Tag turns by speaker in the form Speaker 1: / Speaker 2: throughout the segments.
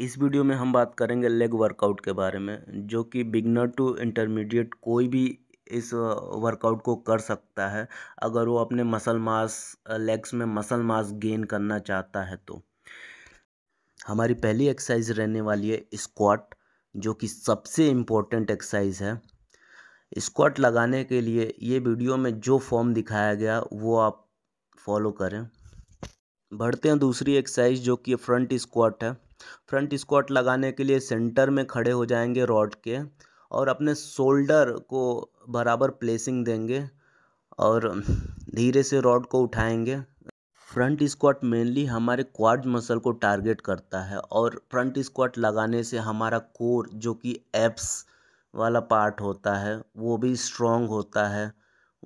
Speaker 1: इस वीडियो में हम बात करेंगे लेग वर्कआउट के बारे में जो कि बिगनर टू इंटरमीडिएट कोई भी इस वर्कआउट को कर सकता है अगर वो अपने मसल मास लेग्स में मसल मास गेन करना चाहता है तो हमारी पहली एक्सरसाइज रहने वाली है स्क्वाट जो कि सबसे इम्पोर्टेंट एक्सरसाइज है स्क्वाट लगाने के लिए ये वीडियो में जो फॉर्म दिखाया गया वो आप फॉलो करें बढ़ते हैं दूसरी एक्सरसाइज जो कि फ्रंट स्क्वाट है फ्रंट स्क्वाट लगाने के लिए सेंटर में खड़े हो जाएंगे रॉड के और अपने शोल्डर को बराबर प्लेसिंग देंगे और धीरे से रॉड को उठाएंगे फ्रंट स्क्वाट मेनली हमारे क्वाड मसल को टारगेट करता है और फ्रंट स्क्वाट लगाने से हमारा कोर जो कि एप्स वाला पार्ट होता है वो भी स्ट्रॉन्ग होता है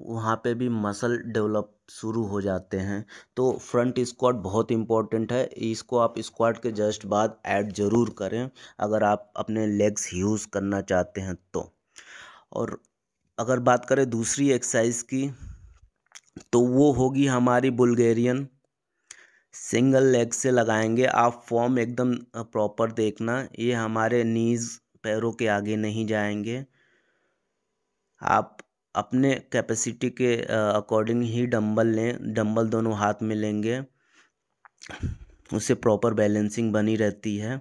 Speaker 1: वहाँ पे भी मसल डेवलप शुरू हो जाते हैं तो फ्रंट स्क्वाट बहुत इम्पॉर्टेंट है इसको आप स्क्वाट के जस्ट बाद ऐड ज़रूर करें अगर आप अपने लेग्स यूज़ करना चाहते हैं तो और अगर बात करें दूसरी एक्सरसाइज की तो वो होगी हमारी बुल्गेरियन सिंगल लेग से लगाएंगे आप फॉर्म एकदम प्रॉपर देखना ये हमारे नीज़ पैरों के आगे नहीं जाएंगे आप अपने कैपेसिटी के अकॉर्डिंग ही डंबल लें डंबल दोनों हाथ में लेंगे उससे प्रॉपर बैलेंसिंग बनी रहती है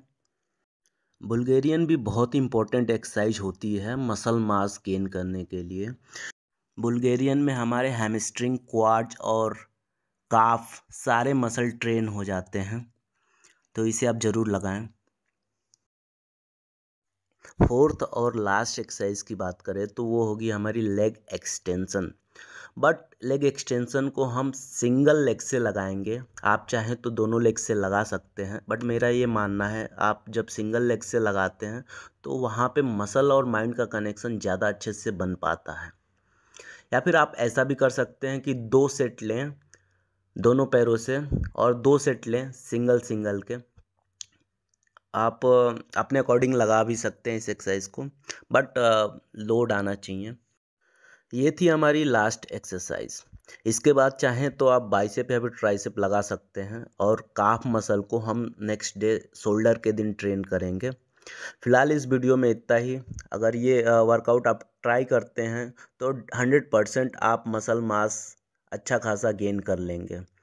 Speaker 1: बुल्गेरियन भी बहुत इम्पोर्टेंट एक्सरसाइज होती है मसल मास गेन करने के लिए बुल्गेरियन में हमारे हेमस्ट्रिंग क्वाड और काफ सारे मसल ट्रेन हो जाते हैं तो इसे आप ज़रूर लगाएं फोर्थ और लास्ट एक्सरसाइज की बात करें तो वो होगी हमारी leg extension but leg extension को हम सिंगल लेग से लगाएंगे आप चाहें तो दोनों लेग से लगा सकते हैं बट मेरा ये मानना है आप जब सिंगल लेग से लगाते हैं तो वहाँ पे मसल और माइंड का कनेक्शन ज़्यादा अच्छे से बन पाता है या फिर आप ऐसा भी कर सकते हैं कि दो सेट लें दोनों पैरों से और दो सेट लें सिंगल सिंगल के आप अपने अकॉर्डिंग लगा भी सकते हैं इस एक्सरसाइज को बट लोड आना चाहिए ये थी हमारी लास्ट एक्सरसाइज इसके बाद चाहें तो आप बाइसेप या फिर ट्राइसेप लगा सकते हैं और काफ मसल को हम नेक्स्ट डे शोल्डर के दिन ट्रेन करेंगे फिलहाल इस वीडियो में इतना ही अगर ये वर्कआउट आप ट्राई करते हैं तो हंड्रेड परसेंट आप मसल मास अच्छा खासा गेन कर लेंगे